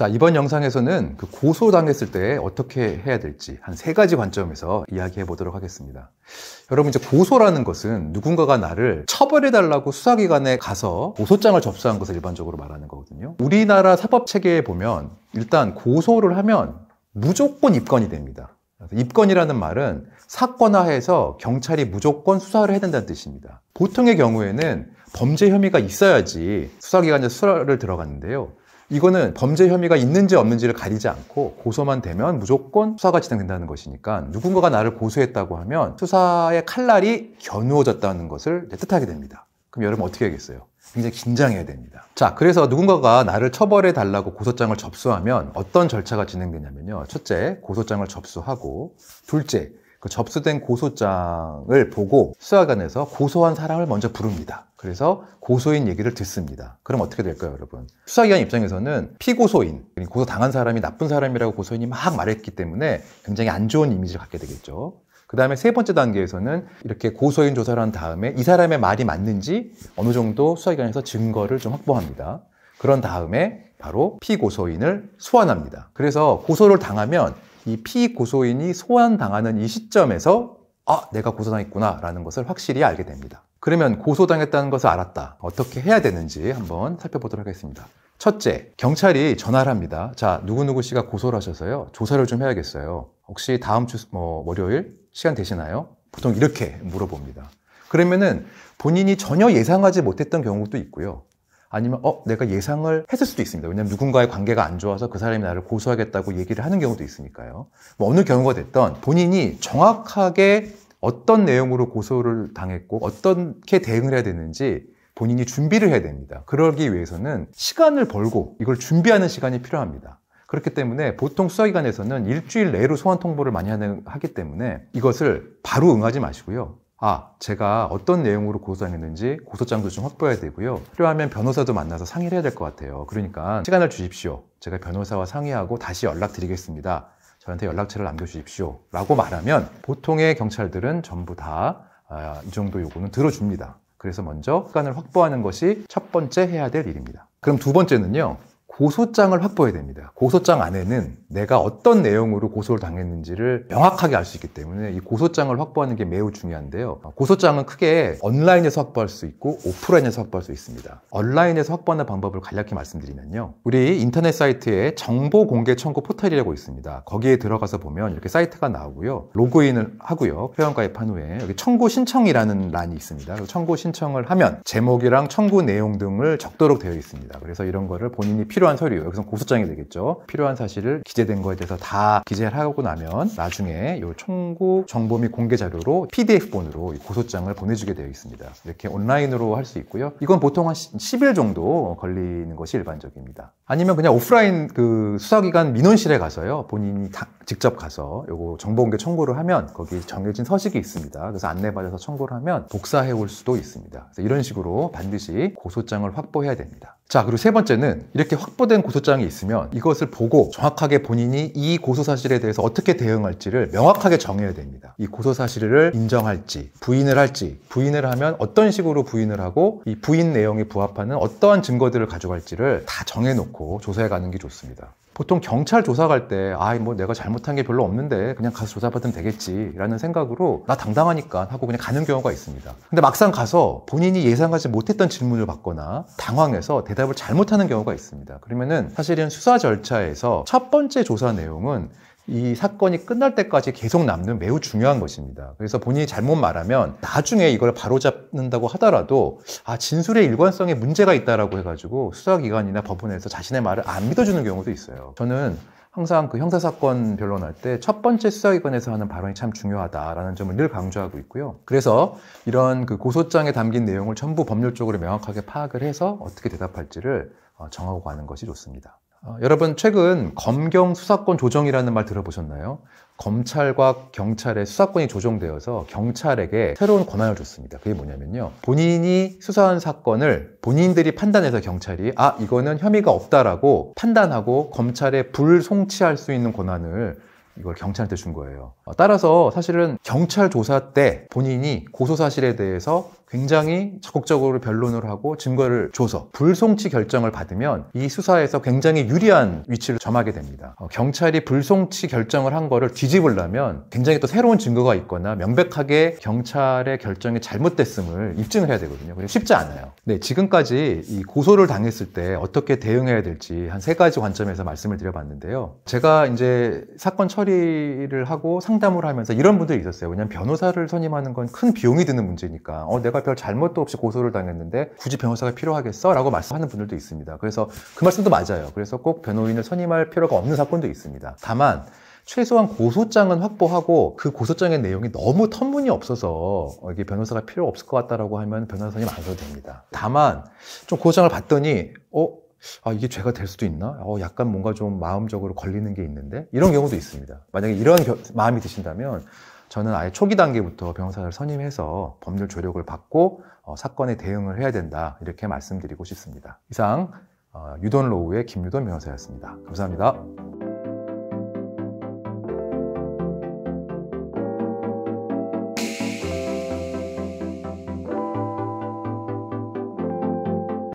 자, 이번 영상에서는 그 고소당했을 때 어떻게 해야 될지 한 세 가지 관점에서 이야기해 보도록 하겠습니다. 여러분, 이제 고소라는 것은 누군가가 나를 처벌해 달라고 수사기관에 가서 고소장을 접수한 것을 일반적으로 말하는 거거든요. 우리나라 사법 체계에 보면 일단 고소를 하면 무조건 입건이 됩니다. 입건이라는 말은 사건화해서 경찰이 무조건 수사를 해야 된다는 뜻입니다. 보통의 경우에는 범죄 혐의가 있어야지 수사기관에 수사를 들어갔는데요. 이거는 범죄 혐의가 있는지 없는지를 가리지 않고 고소만 되면 무조건 수사가 진행된다는 것이니까 누군가가 나를 고소했다고 하면 수사의 칼날이 겨누어졌다는 것을 뜻하게 됩니다. 그럼 여러분 어떻게 하겠어요? 굉장히 긴장해야 됩니다. 자, 그래서 누군가가 나를 처벌해 달라고 고소장을 접수하면 어떤 절차가 진행되냐면요. 첫째, 고소장을 접수하고, 둘째, 그 접수된 고소장을 보고 수사관에서 고소한 사람을 먼저 부릅니다. 그래서 고소인 얘기를 듣습니다. 그럼 어떻게 될까요, 여러분? 수사기관 입장에서는 피고소인, 그러니까 고소 당한 사람이 나쁜 사람이라고 고소인이 막 말했기 때문에 굉장히 안 좋은 이미지를 갖게 되겠죠. 그 다음에 세 번째 단계에서는 이렇게 고소인 조사를 한 다음에 이 사람의 말이 맞는지 어느 정도 수사기관에서 증거를 좀 확보합니다. 그런 다음에 바로 피고소인을 소환합니다. 그래서 고소를 당하면 이 피고소인이 소환당하는 이 시점에서 아, 내가 고소당했구나라는 것을 확실히 알게 됩니다. 그러면 고소당했다는 것을 알았다. 어떻게 해야 되는지 한번 살펴보도록 하겠습니다. 첫째, 경찰이 전화를 합니다. 자, 누구누구 씨가 고소를 하셔서요. 조사를 좀 해야겠어요. 혹시 다음 주 뭐, 월요일 시간 되시나요? 보통 이렇게 물어봅니다. 그러면은 본인이 전혀 예상하지 못했던 경우도 있고요. 아니면 어 내가 예상을 했을 수도 있습니다. 왜냐하면 누군가의 관계가 안 좋아서 그 사람이 나를 고소하겠다고 얘기를 하는 경우도 있으니까요. 뭐 어느 경우가 됐던 본인이 정확하게 어떤 내용으로 고소를 당했고 어떻게 대응을 해야 되는지 본인이 준비를 해야 됩니다. 그러기 위해서는 시간을 벌고 이걸 준비하는 시간이 필요합니다. 그렇기 때문에 보통 수사기관에서는 일주일 내로 소환 통보를 많이 하는, 하기 때문에 이것을 바로 응하지 마시고요. 아, 제가 어떤 내용으로 고소당했는지 고소장도 좀 확보해야 되고요. 필요하면 변호사도 만나서 상의를 해야 될 것 같아요. 그러니까 시간을 주십시오. 제가 변호사와 상의하고 다시 연락드리겠습니다. 저한테 연락처를 남겨주십시오. 라고 말하면 보통의 경찰들은 전부 다이 아, 정도 요구는 들어줍니다. 그래서 먼저 시간을 확보하는 것이 첫 번째 해야 될 일입니다. 그럼 두 번째는요. 고소장을 확보해야 됩니다. 고소장 안에는 내가 어떤 내용으로 고소를 당했는지를 명확하게 알 수 있기 때문에 이 고소장을 확보하는 게 매우 중요한데요. 고소장은 크게 온라인에서 확보할 수 있고 오프라인에서 확보할 수 있습니다. 온라인에서 확보하는 방법을 간략히 말씀드리면요. 우리 인터넷 사이트에 정보 공개 청구 포털이라고 있습니다. 거기에 들어가서 보면 이렇게 사이트가 나오고요. 로그인을 하고요. 회원가입한 후에 여기 청구 신청이라는 란이 있습니다. 청구 신청을 하면 제목이랑 청구 내용 등을 적도록 되어 있습니다. 그래서 이런 거를 본인이 필요한 필요한 서류, 여기서 고소장이 되겠죠. 필요한 사실을 기재된 거에 대해서 다 기재를 하고 나면 나중에 이 청구 정보 및 공개 자료로 PDF본으로 고소장을 보내주게 되어 있습니다. 이렇게 온라인으로 할 수 있고요. 이건 보통 한 10일 정도 걸리는 것이 일반적입니다. 아니면 그냥 오프라인 그 수사기관 민원실에 가서요. 본인이 직접 가서 요거 정보공개 청구를 하면 거기 정해진 서식이 있습니다. 그래서 안내받아서 청구를 하면 복사해 올 수도 있습니다. 그래서 이런 식으로 반드시 고소장을 확보해야 됩니다. 자, 그리고 세 번째는 이렇게 확보된 고소장이 있으면 이것을 보고 정확하게 본인이 이 고소 사실에 대해서 어떻게 대응할지를 명확하게 정해야 됩니다. 이 고소 사실을 인정할지, 부인을 할지, 부인을 하면 어떤 식으로 부인을 하고 이 부인 내용이 부합하는 어떠한 증거들을 가져갈지를 다 정해놓고 않고 조사해 가는 게 좋습니다. 보통 경찰 조사 갈 때, 아, 이뭐 내가 잘못한 게 별로 없는데 그냥 가서 조사받으면 되겠지라는 생각으로 나 당당하니까 하고 그냥 가는 경우가 있습니다. 근데 막상 가서 본인이 예상하지 못했던 질문을 받거나 당황해서 대답을 잘못하는 경우가 있습니다. 그러면은 사실은 수사 절차에서 첫 번째 조사 내용은 이 사건이 끝날 때까지 계속 남는 매우 중요한 것입니다. 그래서 본인이 잘못 말하면 나중에 이걸 바로잡는다고 하더라도 아 진술의 일관성에 문제가 있다라고 해가지고 수사기관이나 법원에서 자신의 말을 안 믿어주는 경우도 있어요. 저는 항상 그 형사사건 변론할 때 첫 번째 수사기관에서 하는 발언이 참 중요하다라는 점을 늘 강조하고 있고요. 그래서 이런 그 고소장에 담긴 내용을 전부 법률적으로 명확하게 파악을 해서 어떻게 대답할지를 어, 정하고 가는 것이 좋습니다. 어, 여러분 최근 검경 수사권 조정이라는 말 들어보셨나요? 검찰과 경찰의 수사권이 조정되어서 경찰에게 새로운 권한을 줬습니다. 그게 뭐냐면요. 본인이 수사한 사건을 본인들이 판단해서 경찰이 아 이거는 혐의가 없다라고 판단하고 검찰에 불송치할 수 있는 권한을 이걸 경찰한테 준 거예요. 어, 따라서 사실은 경찰 조사 때 본인이 고소 사실에 대해서 굉장히 적극적으로 변론을 하고 증거를 줘서 불송치 결정을 받으면 이 수사에서 굉장히 유리한 위치를 점하게 됩니다. 어, 경찰이 불송치 결정을 한 거를 뒤집으려면 굉장히 또 새로운 증거가 있거나 명백하게 경찰의 결정이 잘못됐음을 입증을 해야 되거든요. 그래서 쉽지 않아요. 네, 지금까지 이 고소를 당했을 때 어떻게 대응해야 될지 한 세 가지 관점에서 말씀을 드려봤는데요. 제가 이제 사건 처리를 하고 상담을 하면서 이런 분들이 있었어요. 왜냐하면 변호사를 선임하는 건 큰 비용이 드는 문제니까 어, 내가 변가별 잘못도 없이 고소를 당했는데 굳이 변호사가 필요하겠어? 라고 말씀하는 분들도 있습니다. 그래서 그 말씀도 맞아요. 그래서 꼭 변호인을 선임할 필요가 없는 사건도 있습니다. 다만 최소한 고소장은 확보하고 그 고소장의 내용이 너무 터무니 없어서 이게 변호사가 필요 없을 것 같다라고 하면 변호사 님임안 써도 됩니다. 다만 좀 고소장을 봤더니 어 아, 이게 죄가 될 수도 있나? 어, 약간 뭔가 좀 마음적으로 걸리는 게 있는데? 이런 경우도 있습니다. 만약에 이런 겨, 마음이 드신다면, 저는 아예 초기 단계부터 변호사를 선임해서 법률 조력을 받고 어, 사건에 대응을 해야 된다 이렇게 말씀드리고 싶습니다. 이상 어, 유돈로우의 김유돈 변호사였습니다. 감사합니다.